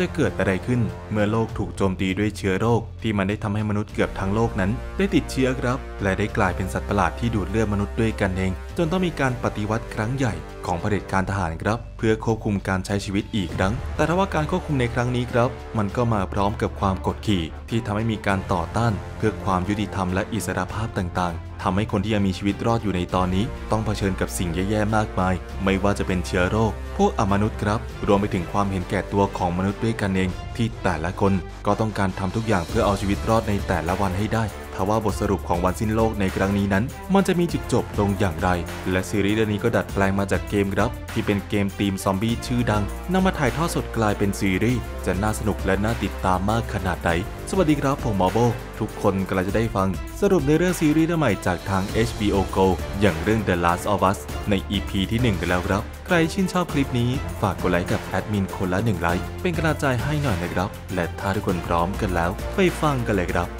จะเกิดอะไรขึ้นเมื่อโลกถูกโจมตีด้วยเชื้อโรคที่มันได้ทำให้มนุษย์เกือบทั้งโลกนั้น ได้ติดเชื้อครับ และได้กลายเป็นสัตว์ประหลาดที่ดูดเลือดมนุษย์ด้วยกันเอง จนต้องมีการปฏิวัติครั้งใหญ่ของเผด็จการทหารครับ เพื่อควบคุมการใช้ชีวิตอีกครั้ง แต่ทว่าการควบคุมในครั้งนี้ครับ มันก็มาพร้อมกับความกดขี่ที่ทำให้มีการต่อต้าน เพื่อความยุติธรรมและอิสรภาพต่าง ๆทำให้คนที่ยังมีชีวิตรอดอยู่ในตอนนี้ ต้องเผชิญกับสิ่งแย่ๆมากมาย ไม่ว่าจะเป็นเชื้อโรคพวกอมนุษย์ครับ รวมไปถึงความเห็นแก่ตัวของมนุษย์ด้วยกันเองที่แต่ละคนก็ต้องการทำทุกอย่างเพื่อเอาชีวิตรอดในแต่ละวันให้ได้ครับว่าบทสรุปของวันสิ้นโลกในครั้งนี้นั้น มันจะมีจุดจบลงอย่างไร และซีรีส์เรื่องนี้ก็ดัดแปลงมาจากเกมครับ ที่เป็นเกมทีมซอมบี้ชื่อดังนำมาถ่ายทอดสดกลายเป็นซีรีส์ จะน่าสนุกและน่าติดตามมากขนาดไหน สวัสดีครับผมมอโบ ทุกคนกำลังจะได้ฟัง สรุปในเรื่องซีรีส์ใหม่จากทาง HBO Go อย่างเรื่อง The Last of Us ใน EP ที่1 กันแล้วครับใครชื่นชอบคลิปนี้ ฝากกดไลค์กับแอดมินคนละ1ไลค์เป็นกำลังใจให้หน่อยนะครับ และถ้าทุกคนพร้อมกันแล้วไปฟังกันเลยครับ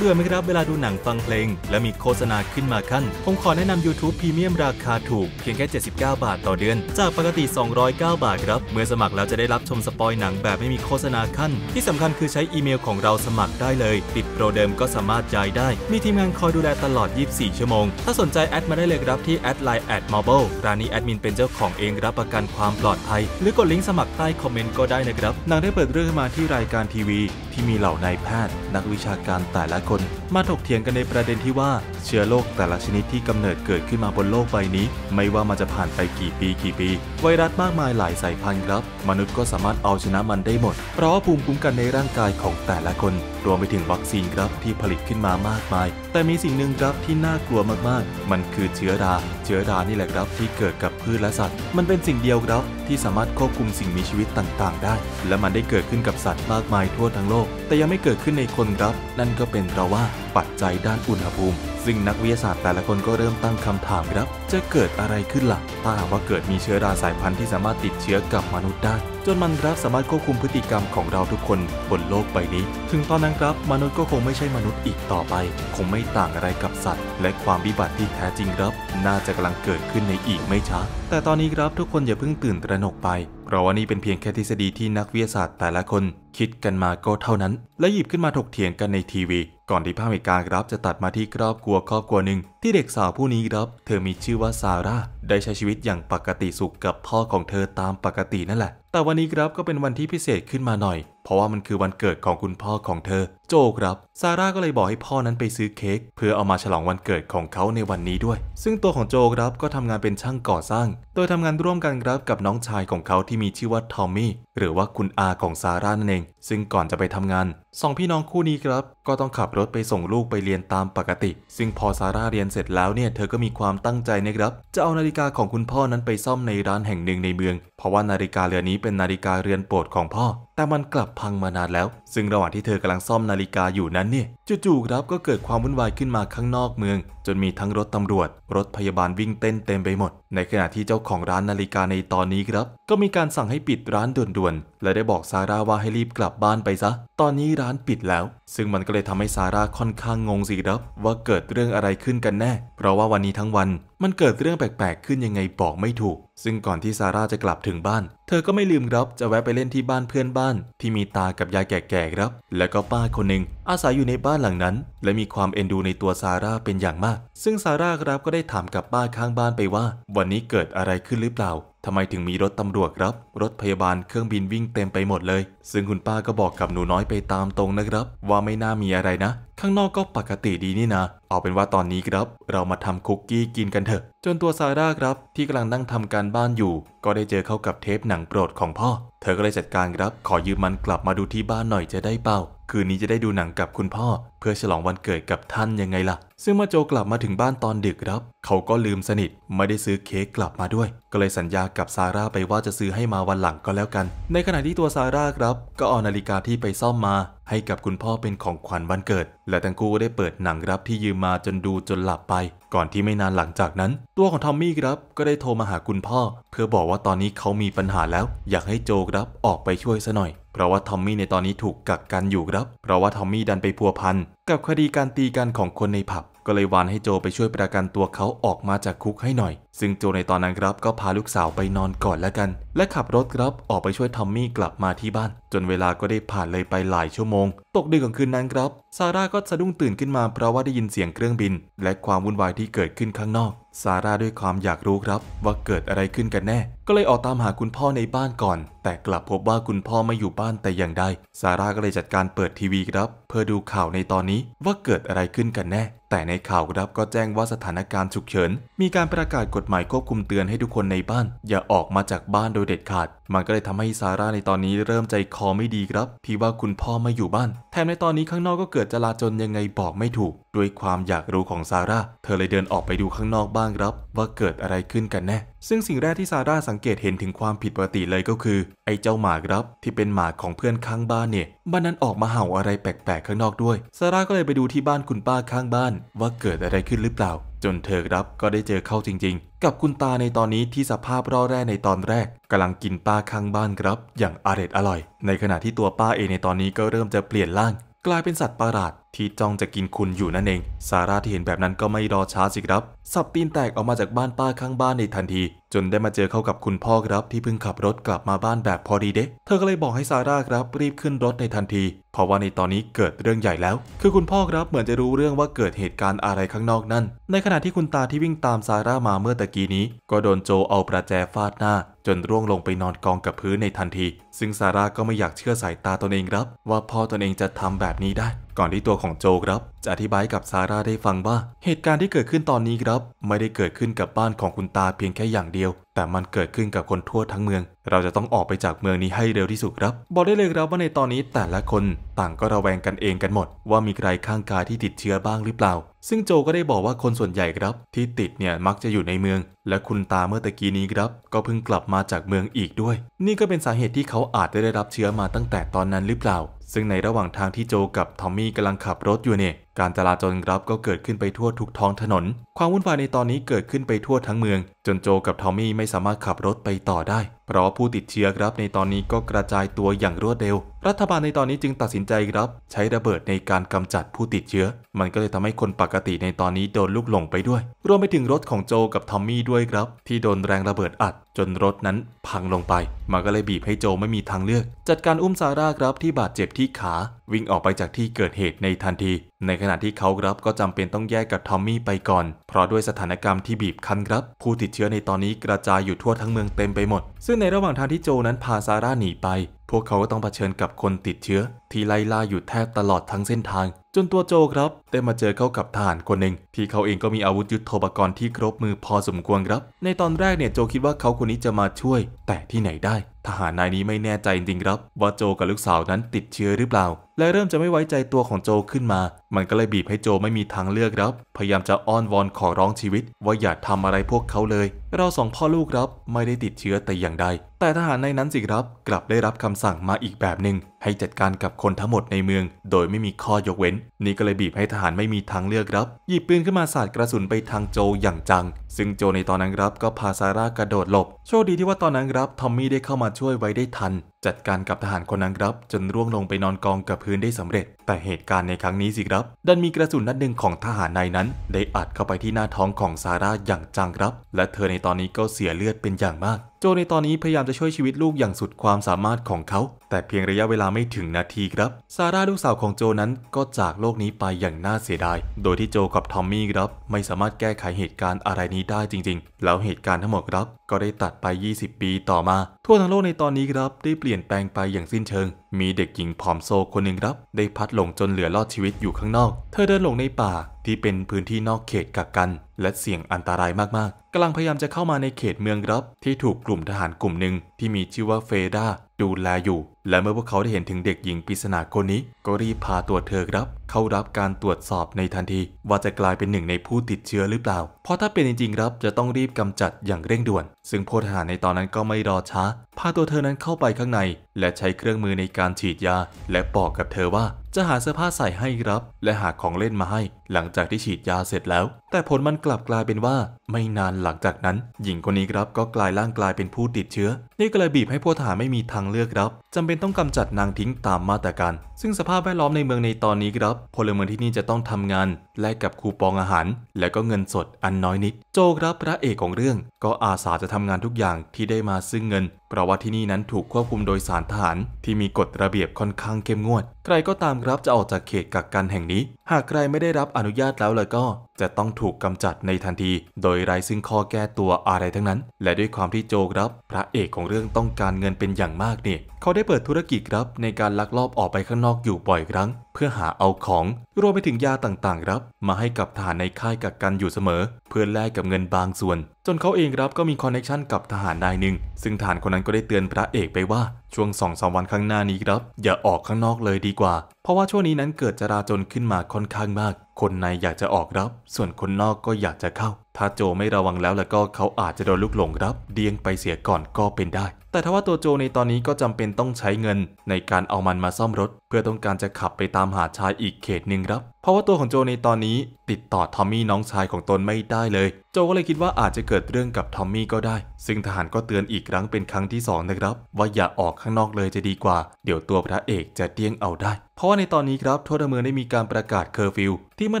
เบื่อไหมครับเวลาดูหนังฟังเพลง และมีโฆษณาขึ้นมาขั้นผมขอแนะนำ YouTube พรีเมียมราคาถูก เพียงแค่ 79 บาทต่อเดือน จากปกติ 209 บาทครับ เมื่อสมัครแล้วจะได้รับชมสปอยหนังแบบไม่มีโฆษณาขั้น ที่สำคัญคือใช้อีเมลของเราสมัครได้เลย ติดโปรเดิมก็สามารถย้ายได้ มีทีมงานคอยดูแลตลอด 24 ชั่วโมงถ้าสนใจแอดมาได้เลยครับที่แอดไลน์แอดมอเบิลร้านนี้แอดมินเป็นเจ้าของเองรับประกันความปลอดภัย หรือกดลิงก์สมัครใต้คอมเมนต์ก็ได้นะครับหนังได้เปิดเรื่องมาที่รายการทีวีที่มีเหล่านายแพทย์นักวิชาการแต่ละคน มาถกเถียงกันในประเด็นที่ว่า เชื้อโรคแต่ละชนิดที่กำเนิดเกิดขึ้นมาบนโลกใบนี้ ไม่ว่ามันจะผ่านไปกี่ปีกี่ปี ไวรัสมากมายหลายสายพันธุ์ครับ มนุษย์ก็สามารถเอาชนะมันได้หมด เพราะภูมิคุ้มกันในร่างกายของแต่ละคนรวมไปถึงวัคซีนครับที่ผลิตขึ้นมามากมาย แต่มีสิ่งหนึ่งครับที่น่ากลัวมากๆมันคือเชื้อรา เชื้อรานี่แหละครับที่เกิดกับพืชและสัตว์ มันเป็นสิ่งเดียวครับที่สามารถควบคุมสิ่งมีชีวิตต่าง ๆ ได้ และมันได้เกิดขึ้นกับสัตว์มากมายทั่วทั้งโลกแต่ยังไม่เกิดขึ้นในคนครับ นั่นก็เป็นเพราะว่าปัจจัยด้านอุณหภูมิ ซึ่งนักวิทยาศาสตร์แต่ละคนก็เริ่มตั้งคำถามครับ จะเกิดอะไรขึ้นหลัะถ้าหากว่าเกิดมีเชื้อราสายพันธุ์ที่สามารถติดเชื้อกับมนุษย์ได้จนมันรับสามารถควบคุมพฤติกรรมของเราทุกคนบนโลกใบนี้ ถึงตอนนั้นครับ มนุษย์ก็คงไม่ใช่มนุษย์อีกต่อไป คงไม่ต่างอะไรกับสัตว์ และความวิบัติที่แท้จริงครับ น่าจะกำลังเกิดขึ้นในอีกไม่ช้า แต่ตอนนี้ครับทุกคนอย่าเพิ่งตื่นตระหนกไป เพราะว่านี่เป็นเพียงแค่ทฤษฎีที่นักวิทยาศาสตร์แต่ละคนคิดกันมาก็เท่านั้น และหยิบขึ้นมาถกเถียงกันในทีวีก่อนที่ภาพเหตุการณ์ครับจะตัดมาที่ครอบครัวครอบครัวหนึ่งที่เด็กสาวผู้นี้ครับ เธอมีชื่อว่าซาร่าได้ใช้ชีวิตอย่างปกติสุขกับพ่อของเธอตามปกตินั่นแหละ แต่วันนี้ครับก็เป็นวันที่พิเศษขึ้นมาหน่อย เพราะว่ามันคือวันเกิดของคุณพ่อของเธอโจครับซาร่าก็เลยบอกให้พ่อนั้นไปซื้อเค้กเพื่อเอามาฉลองวันเกิดของเขาในวันนี้ด้วย ซึ่งตัวของโจครับก็ทำงานเป็นช่างก่อสร้างโดยทำงานร่วมกันครับกับน้องชายของเขาที่มีชื่อว่าทอมมี่หรือว่าคุณอาของซาร่านั่นเอง ซึ่งก่อนจะไปทำงานสองพี่น้องคู่นี้ครับก็ต้องขับรถไปส่งลูกไปเรียนตามปกติ ซึ่งพอซาร่าเรียนเสร็จแล้วเนี่ยเธอก็มีความตั้งใจนะครับ จะเอานาฬิกาของคุณพ่อนั้นไปซ่อมในร้านแห่งหนึ่งในเมือง เพราะว่านาฬิกาเรือนนี้เป็นนาฬิกาเรือนโปรดของพ่อ แต่มันกลับพังมานานแล้ว ซึ่งระหว่างที่เธอกำลังซ่อมนาฬฬิกาอยู่นั้นเนี่ยจู่ๆครับก็เกิดความวุ่นวายขึ้นมาข้างนอกเมือง จนมีทั้งรถตำรวจ รถพยาบาลวิ่งเต้นเต็มไปหมด ในขณะที่เจ้าของร้านนาฬิกาในตอนนี้ครับก็มีการสั่งให้ปิดร้านด่วนๆและได้บอกซาร่าว่าให้รีบกลับบ้านไปซะ ตอนนี้ร้านปิดแล้ว ซึ่งมันก็เลยทำให้ซาร่าค่อนข้างงงสิครับว่าเกิดเรื่องอะไรขึ้นกันแน่ เพราะว่าวันนี้ทั้งวันมันเกิดเรื่องแปลกๆ ขึ้นยังไงบอกไม่ถูก ซึ่งก่อนที่ซาร่าจะกลับถึงบ้าน เธอก็ไม่ลืมครับจะแวะไปเล่นที่บ้านเพื่อนบ้านที่มีตากับยายแก่ๆครับ และก็ป้าคนหนึ่งอาศัยอยู่ในบ้านหลังนั้น และมีความเอ็นดูในตัวซาร่าเป็นอย่างมาก ซึ่งซาร่าครับก็ได้ถามกับป้าข้างบ้านไปว่า วันนี้เกิดอะไรขึ้นหรือเปล่าทำไมถึงมีรถตำรวจครับ รถพยาบาลเครื่องบินวิ่งเต็มไปหมดเลย ซึ่งคุณป้าก็บอกกับหนูน้อยไปตามตรงนะครับ ว่าไม่น่ามีอะไรนะ ข้างนอกก็ปกติดีนี่นะ เอาเป็นว่าตอนนี้ครับ เรามาทำคุกกี้กินกันเถอะจนตัวซาร่าครับที่กำลังนั่งทำการบ้านอยู่ ก็ได้เจอเข้ากับเทปหนังโปรดของพ่อ เธอก็เลยจัดการครับขอยืมมันกลับมาดูที่บ้านหน่อยจะได้เปล่าคืนนี้จะได้ดูหนังกับคุณพ่อ เพื่อฉลองวันเกิดกับท่านยังไงล่ะ ซึ่งเมื่อโจกลับมาถึงบ้านตอนดึกครับ เขาก็ลืมสนิทไม่ได้ซื้อเค้กกลับมาด้วยก็เลยสัญญากับซาร่าไปว่าจะซื้อให้มาวันหลังก็แล้วกัน ในขณะที่ตัวซาร่าครับ ก็เอานาฬิกาที่ไปซ่อมมา ให้กับคุณพ่อเป็นของขวัญวันเกิด และทั้งคู่ก็ได้เปิดหนังรับที่ยืมมาจนดูจนหลับไปก่อนที่ไม่นานหลังจากนั้น ตัวของทอมมี่ครับก็ได้โทรมาหาคุณพ่อ เพื่อบอกว่าตอนนี้เขามีปัญหาแล้ว อยากให้โจครับออกไปช่วยซะหน่อยเพราะว่าทอมมี่ในตอนนี้ถูกกักกันอยู่ครับ เพราะว่าทอมมี่ดันไปพัวพันกับคดีการตีกันของคนในผับ ก็เลยวานให้โจไปช่วยประกันตัวเขาออกมาจากคุกให้หน่อย ซึ่งโจในตอนนั้นครับก็พาลูกสาวไปนอนก่อนแล้วกัน และขับรถครับออกไปช่วยทอมมี่กลับมาที่บ้าน จนเวลาก็ได้ผ่านเลยไปหลายชั่วโมง ตกดึกของคืนนั้นครับซาร่าก็สะดุ้งตื่นขึ้นมาเพราะว่าได้ยินเสียงเครื่องบิน และความวุ่นวายที่เกิดขึ้นข้างนอกซาร่าด้วยความอยากรู้ครับ ว่าเกิดอะไรขึ้นกันแน่ ก็เลยออกตามหาคุณพ่อในบ้านก่อนแต่กลับพบว่าคุณพ่อไม่อยู่บ้านแต่อย่างใดซาร่าก็เลยจัดการเปิดทีวีครับ เพื่อดูข่าวในตอนนี้ว่าเกิดอะไรขึ้นกันแน่ แต่ในข่าวครับก็แจ้งว่าสถานการณ์ฉุกเฉิน มีการประกาศกฎหมายควบคุมเตือนให้ทุกคนในบ้าน อย่าออกมาจากบ้านโดยเด็ดขาด มันก็เลยทำให้ซาร่าในตอนนี้เริ่มใจคอไม่ดีครับ ที่ว่าคุณพ่อไม่อยู่บ้านแถมในตอนนี้ข้างนอกก็เกิดจลาจลยังไงบอกไม่ถูก ด้วยความอยากรู้ของซาร่าเธอเลยเดินออกไปดูข้างนอกบ้างครับว่าเกิดอะไรขึ้นกันแนะ่ซึ่งสิ่งแรกที่ซาร่าสังเกตเห็นถึงความผิดปกติเลยก็คือไอ้เจ้าหมากรับที่เป็นหมาของเพื่อนข้างบ้านเนี่ย้านนั้นออกมาเห่าอะไรแปลกๆข้างนอกด้วยซาร่าก็เลยไปดูที่บ้านคุณป้าข้างบ้านว่าเกิดอะไรขึ้นหรือเปล่า จนเธอรับก็ได้เจอเข้าจริง ๆ กับคุณตาในตอนนี้ที่สภาพร่อแร่ในตอนแรก กำลังกินป้าข้างบ้านครับ อย่างอร็ดอร่อย ในขณะที่ตัวป้าเองในตอนนี้ก็เริ่มจะเปลี่ยนร่าง กลายเป็นสัตว์ประหลาดที่จ้องจะกินคุณอยู่นั่นเอง ซาร่าที่เห็นแบบนั้นก็ไม่รอช้าสิครับ สับตีนแตกออกมาจากบ้านป้าข้างบ้านในทันที จนได้มาเจอเข้ากับคุณพ่อครับ ที่เพิ่งขับรถกลับมาบ้านแบบพอดีเด็กเธอก็เลยบอกให้ซาร่าครับรีบขึ้นรถในทันที เพราะว่าในตอนนี้เกิดเรื่องใหญ่แล้ว คือคุณพ่อครับเหมือนจะรู้เรื่องว่าเกิดเหตุการณ์อะไรข้างนอกนั่น ในขณะที่คุณตาที่วิ่งตามซาร่ามาเมื่อตะกี้นี้ ก็โดนโจเอาประแจฟาดหน้า จนร่วงลงไปนอนกองกับพื้นในทันทีซึ่งซาร่าก็ไม่อยากเชื่อสายตาตนเองครับว่าพ่อตนเองจะทำแบบนี้ได้ ก่อนที่ตัวของโจครับ จะอธิบายกับซาร่าได้ฟังว่า เหตุการณ์ที่เกิดขึ้นตอนนี้ครับ ไม่ได้เกิดขึ้นกับบ้านของคุณตาเพียงแค่อย่างเดียว แต่มันเกิดขึ้นกับคนทั่วทั้งเมือง เราจะต้องออกไปจากเมืองนี้ให้เร็วที่สุดครับ บอกได้เลยครับว่าในตอนนี้แต่ละคนต่างก็ระแวงกันเองกันหมดว่ามีใครข้างกายที่ติดเชื้อบ้างหรือเปล่า ซึ่งโจก็ได้บอกว่าคนส่วนใหญ่ครับ ที่ติดเนี่ยมักจะอยู่ในเมือง และคุณตาเมื่อตะกี้นี้ครับ ก็เพิ่งกลับมาจากเมืองอีกด้วย นี่ก็เป็นสาเหตุที่เขาอาจได้ได้รับเชื้อมาตั้งแต่ตอนนั้นหรือเปล่าซึ่งในระหว่างทางที่โจกับทอมมี่กำลังขับรถอยู่เนี่ยการจราจรรับก็เกิดขึ้นไปทั่วทุกท้องถนน ความวุ่นวายในตอนนี้เกิดขึ้นไปทั่วทั้งเมือง จนโจกับทอมมี่ไม่สามารถขับรถไปต่อได้ เพราะผู้ติดเชื้อครับในตอนนี้ก็กระจายตัวอย่างรวดเร็ว รัฐบาลในตอนนี้จึงตัดสินใจครับใช้ระเบิดในการกำจัดผู้ติดเชื้อ มันก็เลยทำให้คนปกติในตอนนี้โดนลูกหลงไปด้วยรวมไปถึงรถของโจกับทอมมี่ด้วยครับ ที่โดนแรงระเบิดอัดจนรถนั้นพังลงไปมันก็เลยบีบให้โจไม่มีทางเลือก จัดการอุ้มซาร่าครับที่บาดเจ็บที่ขาวิ่งออกไปจากที่เกิดเหตุในทันที ในขณะที่เขารับก็จำเป็นต้องแยกกับทอมมี่ไปก่อน เพราะด้วยสถานการณ์ที่บีบคั้นครับ ผู้ติดเชื้อในตอนนี้กระจายอยู่ทั่วทั้งเมืองเต็มไปหมด ซึ่งในระหว่างทางที่โจนั้นพาซาร่าหนีไป พวกเขาก็ต้องเผชิญกับคนติดเชื้อ ที่ไล่ล่าอยู่แทบตลอดทั้งเส้นทาง จนตัวโจครับได้มาเจอเข้ากับทหารคนหนึ่งที่เขาเองก็มีอาวุธยุโทโธปกรณ์ที่ครบมือพอสมควรครับ ในตอนแรกเนี่ยโจคิดว่าเขาคนนี้จะมาช่วย แต่ที่ไหนได้ทหารนายนี้ไม่แน่ใจจริงครับ ว่าโจกับลูกสาวนั้นติดเชื้อหรือเปล่าและเริ่มจะไม่ไว้ใจตัวของโจขึ้นมา มันก็เลยบีบให้โจไม่มีทางเลือกครับพยายามจะอ้อนวอนขอร้องชีวิต ว่าอย่าทำอะไรพวกเขาเลย เราสองพ่อลูกครับไม่ได้ติดเชื้อแต่อย่างใดแต่ทหารนายนั้นสิครับ กลับได้รับคำสั่งมาอีกแบบหนึ่งให้จัดการกับคนทั้งหมดในเมือง โดยไม่มีข้อยกเว้นนี่ก็เลยบีบให้ทหารไม่มีทางเลือกครับ หยิบปืนขึ้นมาสาดกระสุนไปทางโจอย่างจัง ซึ่งโจในตอนนั้นครับก็พาซาร่ากระโดดหลบ โชคดีที่ว่าตอนนั้นครับทอมมี่ได้เข้ามาารถช่วยไว้ได้ทันจัดการกับทหารคนนั้นครับจนร่วงลงไปนอนกองกับพื้นได้สำเร็จ แต่เหตุการณ์ในครั้งนี้สิครับดันมีกระสุนนัดหนึ่งของทหารนายนั้น ได้อัดเข้าไปที่หน้าท้องของซาร่าอย่างจังครับและเธอในตอนนี้ก็เสียเลือดเป็นอย่างมาก โจในตอนนี้พยายามจะช่วยชีวิตลูกอย่างสุดความสามารถของเขา แต่เพียงระยะเวลาไม่ถึงนาทีครับซาร่าลูกสาวของโจนั้นก็จากโลกนี้ไปอย่างน่าเสียดาย โดยที่โจกับทอมมี่ครับไม่สามารถแก้ไขเหตุการณ์อะไรนี้ได้จริง ๆ แล้วเหตุการณ์ทั้งหมดครับ ก็ได้ตัดไป 20 ปีต่อมาทั่วทั้งโลกในตอนนี้ครับได้เปลี่ยลี่ยนแปลงไปอย่างสิ้นเชิง มีเด็กหญิงผอมโซคนหนึ่งรับ ได้พัดหลงจนเหลือรอดชีวิตอยู่ข้างนอก เธอเดินหลงในป่าที่เป็นพื้นที่นอกเขตกักกัน และเสี่ยงอันตรายมาก ๆ กำลังพยายามจะเข้ามาในเขตเมืองรับ ที่ถูกกลุ่มทหารกลุ่มหนึ่งที่มีชื่อว่าเฟดาดูแลอยู่ และเมื่อพวกเขาได้เห็นถึงเด็กหญิงปริศนาคนนี้ ก็รีบพาตัวเธอครับ เข้ารับการตรวจสอบในทันที ว่าจะกลายเป็นหนึ่งในผู้ติดเชื้อหรือเปล่า เพราะถ้าเป็นจริงๆครับจะต้องรีบกำจัดอย่างเร่งด่วน ซึ่งพลทหารในตอนนั้นก็ไม่รอช้าพาตัวเธอนั้นเข้าไปข้างในและใช้เครื่องมือในการฉีดยา และบอกกับเธอว่าจะหาเสื้อผ้าใส่ให้ครับ และหาของเล่นมาให้ หลังจากที่ฉีดยาเสร็จแล้ว แต่ผลมันกลับกลายเป็นว่าไม่นานหลังจากนั้น หญิงคนนี้ครับก็กลายร่างกลายเป็นผู้ติดเชื้อ นี่ก็เลยบีบให้พวกทหารไม่มีทางเลือกครับจำเป็นต้องกำจัดนางทิ้งตามมาตรการซึ่งสภาพแวดล้อมในเมืองในตอนนี้ครับพลเมืองที่นี่จะต้องทำงานแลกกับคูปองอาหาร และก็เงินสดอันน้อยนิด โจครับพระเอกของเรื่องก็อาสาจะทำงานทุกอย่างที่ได้มาซึ่งเงินเพราะว่าที่นี่นั้นถูกควบคุมโดยสารหารที่มีกฎระเบียบค่อนข้างเข้มงวด ใครก็ตามครับจะออกจากเขตกักกันแห่งนี้ หากใครไม่ได้รับอนุญาตแล้วเลยก็จะต้องถูกกำจัดในทันทีโดยไร้ซึ่งข้อแก้ตัวอะไรทั้งนั้น และด้วยความที่โจครับพระเอกของเรื่องต้องการเงินเป็นอย่างมากเนี่ยเขาได้เปิดธุรกิจครับในการลักลอบออกไปข้างนอกอยู่บ่อยครั้งเพื่อหาเอาของรวมไปถึงยาต่างๆครับมาให้กับทหารในค่ายกักกันอยู่เสมอเพื่อแลกกับเงินบางส่วนจนเขาเองครับก็มีคอนเนคชันกับทหารนายหนึ่งซึ่งทหารคนนั้นก็ได้เตือนพระเอกไปว่าช่วงสองสวันข้างหน้านี้ครับอย่าออกข้างนอกเลยดีกว่าเพราะว่าช่วงนี้นั้นเกิดจราจนขึ้นมาค่อนข้างมากคนในอยากจะออกรับ ส่วนคนนอกก็อยากจะเข้าถ้าโจไม่ระวังแล้วแล้วก็เขาอาจจะโดนลูกหลงรับ เดียงไปเสียก่อนก็เป็นได้ แต่ถ้าว่าตัวโจในตอนนี้ก็จำเป็นต้องใช้เงิน ในการเอามันมาซ่อมรถ เพื่อต้องการจะขับไปตามหาชายอีกเขตหนึ่งครับ เพราะว่าตัวของโจในตอนนี้ติดต่อทอมมี่น้องชายของตนไม่ได้เลยโจก็เลยคิดว่าอาจจะเกิดเรื่องกับทอมมี่ก็ได้ซึ่งทหารก็เตือนอีกครั้งเป็นครั้งที่2นะครับว่าอย่าออกข้างนอกเลยจะดีกว่า เดี๋ยวตัวพระเอกจะเดี้ยงเอาได้ เพราะว่าในตอนนี้ครับทั่วเมืองได้มีการประกาศเคอร์ฟิวที่เมื่อ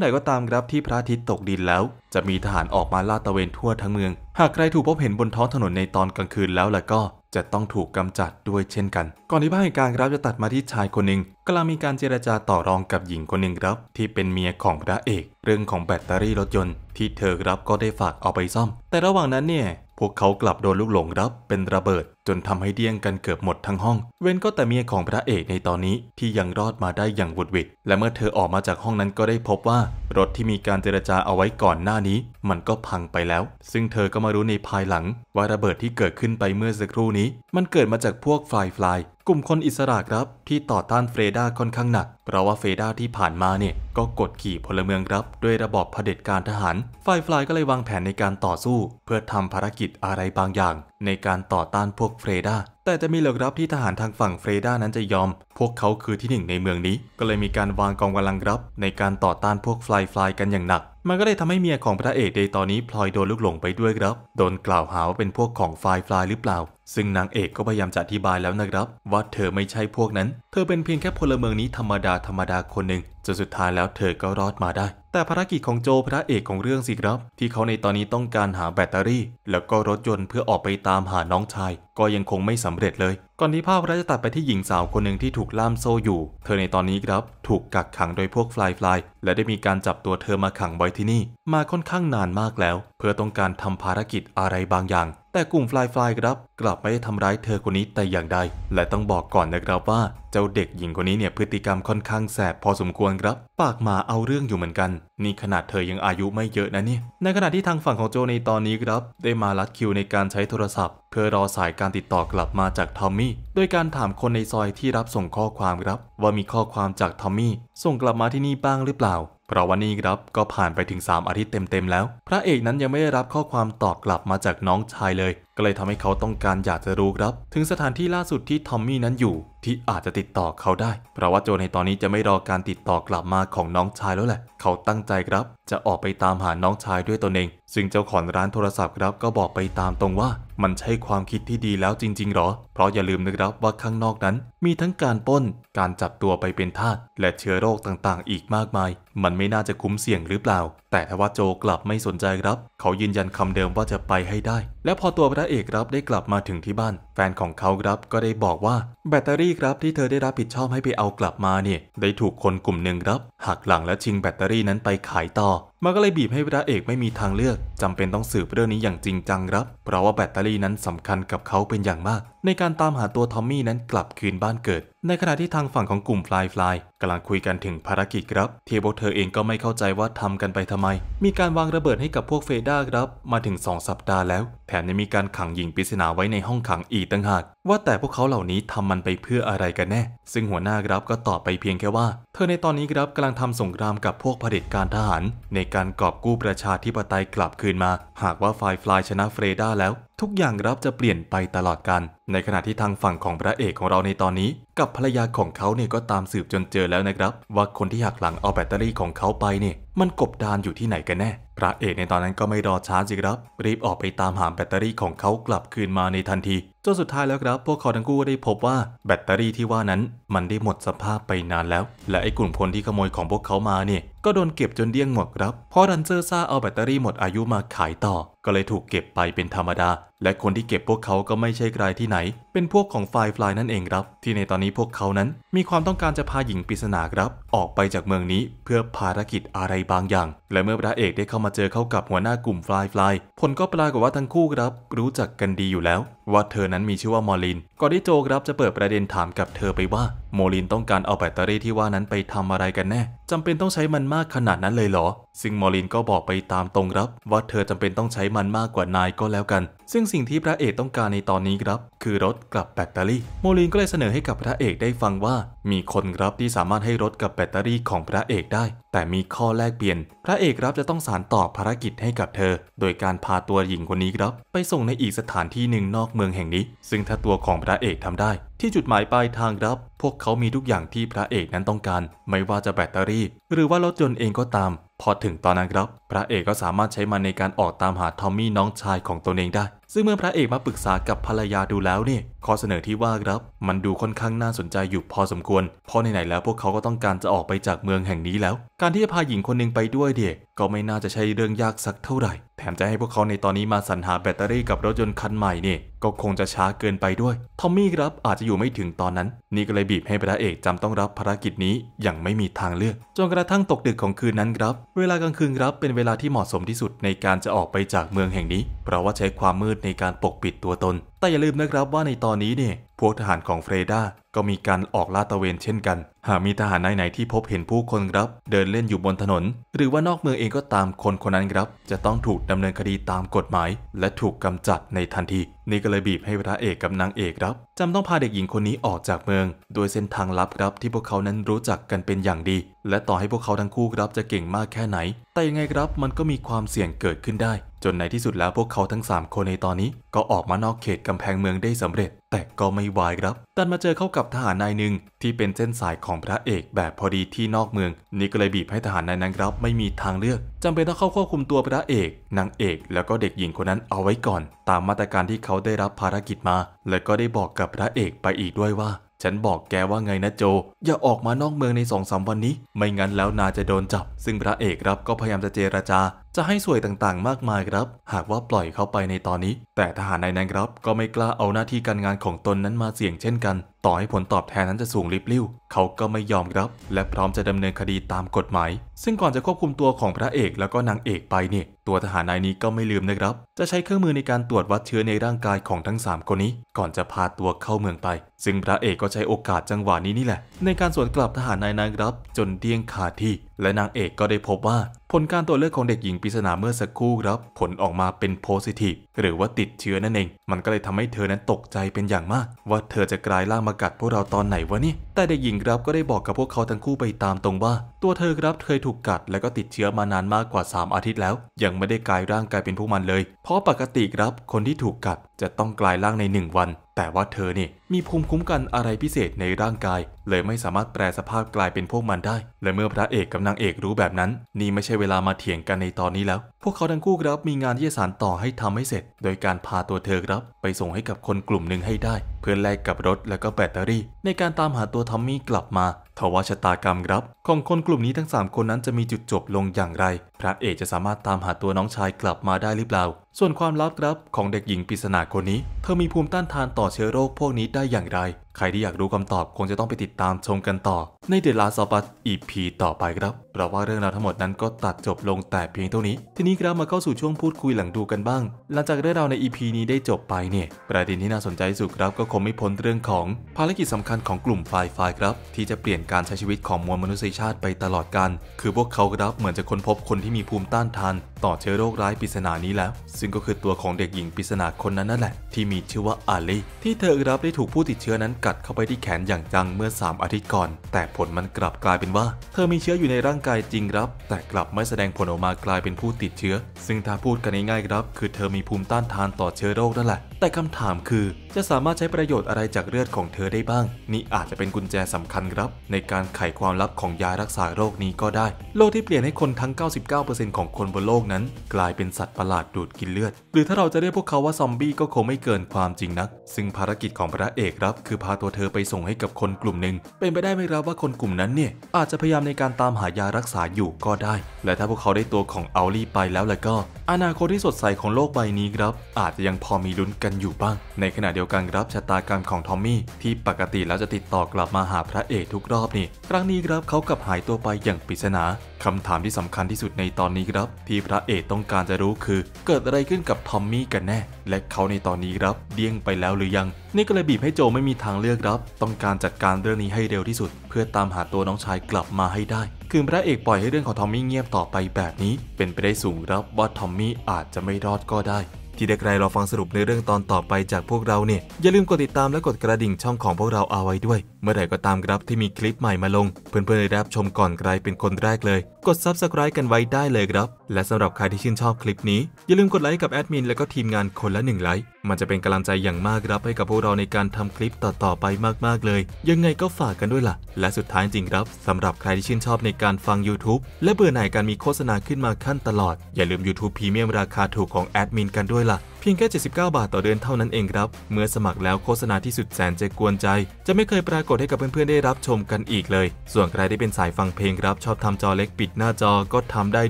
ไหร่ก็ตามครับที่พระอาทิตย์ตกดินแล้วจะมีทหารออกมาลาดตระเวนทั่วทั้งเมือง หากใครถูกพบเห็นบนท้องถนนในตอนกลางคืนแล้วล่ะก็จะต้องถูกกำจัดด้วยเช่นกัน ก่อนที่ภาพเหตุการณ์ครับจะตัดมาที่ชายคนหนึ่งกำลังมีการเจรจาต่อรองกับหญิงคนหนึ่งครับที่เป็นเมียของพระเอก เรื่องของแบตเตอรี่รถยนต์ที่เธอครับก็ได้ฝากเอาไปซ่อม แต่ระหว่างนั้นเนี่ยพวกเขากลับโดนลูกหลงรับเป็นระเบิด จนทำให้เดี้ยงกันเกือบหมดทั้งห้อง เว้นก็แต่เมียของพระเอกในตอนนี้ที่ยังรอดมาได้อย่างวุดวิดและเมื่อเธอออกมาจากห้องนั้นก็ได้พบว่า รถที่มีการเจรจาเอาไว้ก่อนหน้านี้มันก็พังไปแล้ว ซึ่งเธอก็มารู้ในภายหลังว่าระเบิดที่เกิดขึ้นไปเมื่อสักครู่นี้มันเกิดมาจากพวกไฟฟลายลุ่มคนอิสระครับที่ต่อต้านเฟรดาค่อนข้างหนักเพราะว่าเฟรดาที่ผ่านมาเนี่ยก็กดขี่พลเมืองครับด้วยระบอบเผด็จการทหารฝ่ายฟลายก็เลยวางแผนในการต่อสู้ เพื่อทำภารกิจอะไรบางอย่าง ในการต่อต้านพวกเฟรดาแต่จะมีเหลือครับที่ทหารทางฝั่งเฟรดานั้นจะยอมพวกเขาคือที่หนึ่งในเมืองนี้ก็เลยมีการวางกองกำลังรับ ในการต่อต้านพวกฟลายฟลายกันอย่างหนัก มันก็เลยทำให้เมียของพระเอกในตอนนี้ พลอยโดนลูกหลงไปด้วยครับ โดนกล่าวหาว่าเป็นพวกของฟลายฟลายหรือเปล่าซึ่งนางเอกก็พยายามจะอธิบายแล้วนะครับว่าเธอไม่ใช่พวกนั้นเธอเป็นเพียงแค่พลเมืองนี้ธรรมดาธรรมดาคนหนึ่งจนสุดท้ายแล้วเธอก็รอดมาได้ แต่ภารกิจของโจพระเอกของเรื่องสิครับ ที่เขาในตอนนี้ต้องการหาแบตเตอรี่แล้วก็รถยนต์เพื่อออกไปตามหาน้องชาย ก็ยังคงไม่สำเร็จเลย ก่อนที่ภาพเราจะตัดไปที่หญิงสาวคนหนึ่งที่ถูกล่ามโซ่อยู่เธอในตอนนี้ครับถูกกักขังโดยพวกฟลายฟลายและได้มีการจับตัวเธอมาขังไว้ที่นี่มาค่อนข้างนานมากแล้วเพื่อต้องการทำภารกิจอะไรบางอย่าง แต่กลุ่มฟลายฟลายครับกลับไม่ได้ทำร้ายเธอคนนี้แต่อย่างใด และต้องบอกก่อนนะครับว่าเจ้าเด็กหญิงคนนี้เนี่ยพฤติกรรมค่อนข้างแสบพอสมควรครับ ปากหมาเอาเรื่องอยู่เหมือนกัน นี่ขนาดเธอยังอายุไม่เยอะนะเนี่ยในขณะที่ทางฝั่งของโจในตอนนี้ครับ ได้มาลัดคิวในการใช้โทรศัพท์ เพื่อรอสายการติดต่อกลับมาจากทอมมี่โดยการถามคนในซอยที่รับส่งข้อความครับ ว่ามีข้อความจากทอมมี่ส่งกลับมาที่นี่บ้างหรือเปล่าเพราะว่านี่ครับก็ผ่านไปถึง 3 อาทิตย์เต็มๆแล้ว พระเอกนั้นยังไม่ได้รับข้อความตอบกลับมาจากน้องชายเลย ก็เลยทำให้เขาต้องการอยากจะรู้ครับ ถึงสถานที่ล่าสุดที่ทอมมี่นั้นอยู่ที่อาจจะติดต่อเขาได้ เพราะว่าโจในตอนนี้จะไม่รอการติดต่อกลับมาของน้องชายแล้วแหละ เขาตั้งใจครับ จะออกไปตามหาน้องชายด้วยตนเอง ซึ่งเจ้าของร้านโทรศัพท์ครับก็บอกไปตามตรงว่า มันใช่ความคิดที่ดีแล้วจริงๆหรอ เพราะอย่าลืมนะครับว่าข้างนอกนั้น มีทั้งการป้นการจับตัวไปเป็นทาสและเชื้อโรคต่างๆ อีกมากมายมันไม่น่าจะคุ้มเสี่ยงหรือเปล่า แต่ทว่าโจกลับไม่สนใจรับ เขายืนยันคำเดิมว่าจะไปให้ได้ และพอตัวพระเอกรับได้กลับมาถึงที่บ้าน แฟนของเขารับก็ได้บอกว่า แบตเตอรี่ครับที่เธอได้รับผิดชอบให้ไปเอากลับมาเนี่ย ได้ถูกคนกลุ่มหนึ่งรับหักหลังและชิงแบตเตอรี่นั้นไปขายต่อ มันก็เลยบีบให้พระเอกไม่มีทางเลือก จำเป็นต้องสืบเรื่องนี้อย่างจริงจังรับ เพราะว่าแบตเตอรี่นั้นสำคัญกับเขาเป็นอย่างมากในการตามหาตัวทอมมี่นั้นกลับคืนบ้านเกิด ในขณะที่ทางฝั่งของกลุ่มฟลายฟลายกำลังคุยกันถึงภารกิจครับที่พวกเธอเองก็ไม่เข้าใจว่าทำกันไปทำไม มีการวางระเบิดให้กับพวกเฟด้าครับมาถึง 2 สัปดาห์แล้ว แถมยังมีการขังหญิงปริศนาไว้ในห้องขังอีกต่างหากว่าแต่พวกเขาเหล่านี้ทำมันไปเพื่ออะไรกันแน่ ซึ่งหัวหน้ากรับก็ตอบไปเพียงแค่ว่า เธอในตอนนี้กรับกำลังทำสงครามกับพวกเผด็จการทหารในการกอบกู้ประชาธิปไตยกลับคืนมา หากว่าฝ่ายฟลายชนะเฟรด้าแล้วทุกอย่างกรับจะเปลี่ยนไปตลอดกัน ในขณะที่ทางฝั่งของพระเอกของเราในตอนนี้กับภรรยาของเขาเนี่ยก็ตามสืบจนเจอแล้วนะครับ ว่าคนที่หักหลังเอาแบตเตอรี่ของเขาไปเนี่ยมันกบดานอยู่ที่ไหนกันแน่ พระเอกในตอนนั้นก็ไม่รอช้าสิครับ รีบออกไปตามหาแบตเตอรี่ของเขากลับคืนมาในทันทีจนสุดท้ายแล้วครับพวกเขาทั้งคู่ก็ได้พบว่าแบตเตอรี่ที่ว่านั้นมันได้หมดสภาพไปนานแล้ว และไอ้กลุ่มคนที่ขโมยของพวกเขามาเนี่ยก็โดนเก็บจนเดี้ยงหมดครับ เพราะรันเจอร์ซ่าเอาแบตเตอรี่หมดอายุมาขายต่อ ก็เลยถูกเก็บไปเป็นธรรมดา และคนที่เก็บพวกเขาก็ไม่ใช่ใครที่ไหน เป็นพวกของไฟฟลายนั่นเองครับ ที่ในตอนนี้พวกเขานั้น มีความต้องการจะพาหญิงปริศนาครับ ออกไปจากเมืองนี้เพื่อภารกิจอะไรบางอย่าง และเมื่อพระเอกได้เข้ามาเจอเข้ากับหัวหน้ากลุ่มไฟฟลาย ผลก็ปรากฏว่าทั้งคู่ครับ รู้จักกันดีอยู่แล้ว ว่าเธอนั้นมีชื่อว่ามอลินก่อนที่โจครับจะเปิดประเด็นถามกับเธอไปว่าโมลินต้องการเอาแบตเตอรี่ที่ว่านั้นไปทำอะไรกันแน่จำเป็นต้องใช้มันมากขนาดนั้นเลยเหรอ ซึ่งมอรินก็บอกไปตามตรงครับว่าเธอจำเป็นต้องใช้มันมากกว่านายก็แล้วกัน ซึ่งสิ่งที่พระเอกต้องการในตอนนี้ครับ คือรถกลับแบตเตอรี่ มอลินก็เลยเสนอให้กับพระเอกได้ฟังว่า มีคนครับที่สามารถให้รถกับแบตเตอรี่ของพระเอกได้แต่มีข้อแลกเปลี่ยน พระเอกรับจะต้องสารต่อภารกิจให้กับเธอ โดยการพาตัวหญิงคนนี้ครับไปส่งในอีกสถานที่หนึ่งนอกเมืองแห่งนี้ ซึ่งถ้าตัวของพระเอกทำได้ ที่จุดหมายปลายทางครับ พวกเขามีทุกอย่างที่พระเอกนั้นต้องการ ไม่ว่าจะแบตเตอรี่ หรือว่ารถยนต์เองก็ตาม พอถึงตอนนั้นครับ พระเอกก็สามารถใช้มันในการออกตามหาทอมมี่น้องชายของตนเองได้ซึ่งเมื่อพระเอกมาปรึกษากับภรรยาดูแล้วเนี่ยข้อเสนอที่ว่าครับ มันดูค่อนข้างน่าสนใจอยู่พอสมควรเพราะไหนๆแล้วพวกเขาก็ต้องการจะออกไปจากเมืองแห่งนี้แล้ว การที่จะพาหญิงคนหนึ่งไปด้วยเด็กก็ไม่น่าจะใช่เรื่องยากสักเท่าไหร่ แถมจะให้พวกเขาในตอนนี้มาสรรหาแบตเตอรี่กับรถยนต์คันใหม่เนี่ยก็คงจะช้าเกินไปด้วยทอมมี่ครับอาจจะอยู่ไม่ถึงตอนนั้นนี่ก็เลยบีบให้พระเอกจำต้องรับภารกิจนี้ อย่างไม่มีทางเลือกจนกระทั่งตกดึกของคืนนั้นครับ เวลากลางคืนครับเป็นเวลาที่เหมาะสมที่สุดในการจะออกไปจากเมืองแห่งนี้ เพราะว่าใช้ความมืดในการปกปิดตัวตนแต่อย่าลืมนะครับว่าในตอนนี้เนี่ยพวกทหารของเฟรดาก็มีการออกลาดตระเวนเช่นกัน หากมีทหารไหนที่พบเห็นผู้คนครับเดินเล่นอยู่บนถนน หรือว่านอกเมืองเองก็ตามคนคนนั้นครับ จะต้องถูกดำเนินคดีตามกฎหมาย และถูกกำจัดในทันที นี่ก็เลยบีบให้พระเอกกับนางเอกครับจำต้องพาเด็กหญิงคนนี้ออกจากเมือง โดยเส้นทางลับครับที่พวกเขานั้นรู้จักกันเป็นอย่างดี และต่อให้พวกเขาทั้งคู่ครับจะเก่งมากแค่ไหน แต่ยังไงครับมันก็มีความเสี่ยงเกิดขึ้นได้ จนในที่สุดแล้วพวกเขาทั้ง 3 คนในตอนนี้ก็ออกมานอกเขตกกำแพงเมืองได้สำเร็จแต่ก็ไม่วายครับดันมาเจอเข้ากับทหารนายหนึ่ง ที่เป็นเส้นสายของพระเอกแบบพอดีที่นอกเมืองนี่ก็เลยบีบให้ทหารนายนั้นครับ ไม่มีทางเลือกจำเป็นต้องเข้าควบคุมตัวพระเอกนางเอกแล้วก็เด็กหญิงคนนั้นเอาไว้ก่อน ตามมาตรการที่เขาได้รับภารกิจมา และก็ได้บอกกับพระเอกไปอีกด้วยว่า ฉันบอกแกว่าไงนะโจ อย่าออกมานอกเมืองในสองสามวันนี้ ไม่งั้นแล้วนาจะโดนจับ ซึ่งพระเอกรับก็พยายามจะเจรจาจะให้สวยต่างๆมากมายครับ หากว่าปล่อยเขาไปในตอนนี้ แต่ทหารในนั้นครับ ก็ไม่กล้าเอาหน้าที่การงานของตนนั้นมาเสี่ยงเช่นกัน ต่อให้ผลตอบแทนนั้นจะสูงลิบลิ่วเขาก็ไม่ยอมรับ และพร้อมจะดำเนินคดีตามกฎหมาย ซึ่งก่อนจะควบคุมตัวของพระเอกแล้วก็นางเอกไปเนี่ยตัวทหารนายนี้ก็ไม่ลืมนะครับ จะใช้เครื่องมือในการตรวจวัดเชื้อในร่างกายของทั้ง 3 คนนี้ ก่อนจะพาตัวเข้าเมืองไป ซึ่งพระเอกก็ใช้โอกาสจังหวะนี้นี่แหละ ในการสวนกลับทหารนายนั้นครับ จนเดี้ยงขาดที่และนางเอกก็ได้พบว่า ผลการตรวจเลือดของเด็กหญิงปริศนาเมื่อสักครู่ครับผลออกมาเป็นโพซิทีฟหรือว่าติดเชื้อนั่นเอง มันก็เลยทำให้เธอนั้นตกใจเป็นอย่างมากว่าเธอจะกลายร่างมากัดพวกเราตอนไหนวะนี่ แต่เด็กหญิงครับก็ได้บอกกับพวกเขาทั้งคู่ไปตามตรงว่าตัวเธอครับเคยถูกกัด และก็ติดเชื้อมานานมากกว่า 3 อาทิตย์แล้ว ยังไม่ได้กลายร่างกายเป็นพวกมันเลย เพราะปกติครับคนที่ถูกกัดจะต้องกลายร่างใน1 วันแต่ว่าเธอนี่มีภูมิคุ้มกันอะไรพิเศษในร่างกาย เลยไม่สามารถแปลสภาพกลายเป็นพวกมันได้ และเมื่อพระเอกกับนางเอกรู้แบบนั้น นี่ไม่ใช่เวลามาเถียงกันในตอนนี้แล้ว พวกเขาทั้งคู่ครับมีงานที่จะสานต่อให้ทำให้เสร็จ โดยการพาตัวเธอครับไปส่งให้กับคนกลุ่มหนึ่งให้ได้เพื่อแลกกับรถและก็แบตเตอรี่ในการตามหาตัวทอมมี่กลับมาทว่าชะตากรรมครับของคนกลุ่มนี้ทั้ง 3 คนนั้นจะมีจุดจบลงอย่างไร พระเอกจะสามารถตามหาตัวน้องชายกลับมาได้หรือเปล่าส่วนความลับครับของเด็กหญิงปริศนาคนนี้ เธอมีภูมิต้านทานต่อเชื้อโรคพวกนี้ได้อย่างไร ใครที่อยากรู้คำตอบคงจะต้องไปติดตามชมกันต่อ ในเดลาซอปัสอีพีต่อไปครับ เพราะว่าเรื่องราวทั้งหมดนั้นก็ตัดจบลงแต่เพียงเท่านี้ ทีนี้ครับมาเข้าสู่ช่วงพูดคุยหลังดูกันบ้าง หลังจากเรื่องราวในอีพีนี้ได้จบไปเนี่ย ประเด็นที่น่าสนใจสุดครับก็คงไม่พ้นเรื่องของ ภารกิจสำคัญของกลุ่มไฟไฟครับ ที่จะเปลี่ยนการใช้ชีวิตของมวลมนุษยชาติไปตลอดกันคือพวกเขาครับเหมือนจะค้นพบคนที่มีภูมิต้านทานต่อเชื้อโรคร้ายปริศนานี้แล้ว ซึ่งก็คือตัวของเด็กหญิงปริศนาคนนั้นนั่นแหละที่มีชื่อว่าอาลีที่เธอรับได้ถูกผู้ติดเชื้อนั้นกัดเข้าไปที่แขนอย่างจังเมื่อ 3 อาทิตย์ก่อนแต่ผลมันกลับกลายเป็นว่า เธอมีเชื้ออยู่ในร่างกายจริงครับ แต่กลับไม่แสดงผลออกมากลายเป็นผู้ติดเชื้อ ซึ่งถ้าพูดกันง่ายๆครับ คือเธอมีภูมิต้านทานต่อเชื้อโรคนั่นแหละแต่คำถามคือ จะสามารถใช้ประโยชน์อะไรจากเลือดของเธอได้บ้าง นี่อาจจะเป็นกุญแจสำคัญครับ ในการไขความลับของยารักษาโรคนี้ก็ได้โรคที่เปลี่ยนให้คนทั้ง 99%ของคนบนโลกนั้นกลายเป็นสัตว์ประหลาดดูดกินเลือด หรือถ้าเราจะเรียกพวกเขาว่าซอมบี้ก็คงไม่เกินความจริงนัก ซึ่งภารกิจของพระเอกครับคือพาตัวเธอไปส่งให้กับคนกลุ่มหนึ่งเป็นไปได้ไหมครับว่าคนกลุ่มนั้นเนี่ยอาจจะพยายามในการตามหายารักษาอยู่ก็ได้ และถ้าพวกเขาได้ตัวของอัลลี่ไปแล้วล้ะก็ อนาคตที่สดใสของโลกใบนี้ครับ อาจจะยังพอมีลุ้นกันันอยู่บ้าง ในขณะเดียวกันรับชะตากรรมของทอมมี่ที่ปกติ แล้วจะติดต่อกลับมาหาพระเอกทุกรอบนี่ ครั้งนี้ครับเขากลับหายตัวไปอย่างปริศนาคำถามที่สำคัญที่สุดในตอนนี้ครับ ที่พระเอกต้องการจะรู้คือ เกิดอะไรขึ้นกับทอมมี่กันแน่ และเขาในตอนนี้ครับเดี้ยงไปแล้วหรือยัง นี่ก็เลยบีบให้โจไม่มีทางเลือกครับ ต้องการจัดการเรื่องนี้ให้เร็วที่สุด เพื่อตามหาตัวน้องชายกลับมาให้ได้ คือพระเอกปล่อยให้เรื่องของทอมมี่เงียบต่อไปแบบนี้เป็นไปได้สูงครับว่าทอมมี่อาจจะไม่รอดก็ได้ที่ได้ใครรอฟังสรุปในเรื่องตอนต่อไปจากพวกเราเนี่ยอย่าลืมกดติดตามและกดกระดิ่งช่องของพวกเราเอาไว้ด้วยเมื่อไหร่ก็ตามครับที่มีคลิปใหม่มาลง เพื่อนๆ ได้รับชมก่อนใครเป็นคนแรกเลย กดซับสไคร b ์กันไว้ได้เลยครับ และสำหรับใครที่ชื่นชอบคลิปนี้อย่าลืมกดไลค์กับแอดมินและก็ทีมงานคนละหนึ่งไลค์ มันจะเป็นกำลังใจอย่างมากครับให้กับพวกเราในการทำคลิปต่อๆไปมากๆเลย ยังไงก็ฝากกันด้วยล่ะ และสุดท้ายจริงครับ สำหรับใครที่ชื่นชอบในการฟัง YouTube และเบื่อหน่ายการมีโฆษณาขึ้นมาขั้นตลอด อย่าลืม YouTube พรีเมียมราคาถูกของแอดมินกันด้วยล่ะเพียงแค่ 79 บาทต่อเดือนเท่านั้นเองครับ เมื่อสมัครแล้วโฆษณาที่สุดแสนจะกวนใจ จะไม่เคยปรากฏให้กับเพื่อนๆ ได้รับชมกันอีกเลย ส่วนใครที่เป็นสายฟังเพลงครับ ชอบทำจอเล็กปิดหน้าจอก็ทำได้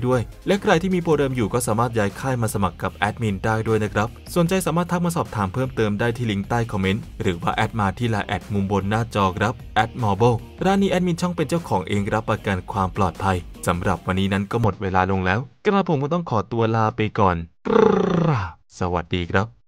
ด้วย และใครที่มีโปรเดิมอยู่ก็สามารถย้ายค่ายมาสมัครกับแอดมินได้ด้วยนะครับ สนใจสามารถทักมาสอบถามเพิ่มเติมได้ที่ลิงก์ใต้คอมเมนต์ หรือว่าแอดมาที่ไลน์แอดมุมบนหน้าจอครับแอดมอล์บร้านนี้แอดมินช่องเป็นเจ้าของเองรับประกันความปลอดภัยสำหรับวันนี้นั้นก็หมดเวลาลงแล้ว กระผมก็ต้องขอตัวลาไปก่อนสวัสดีครับ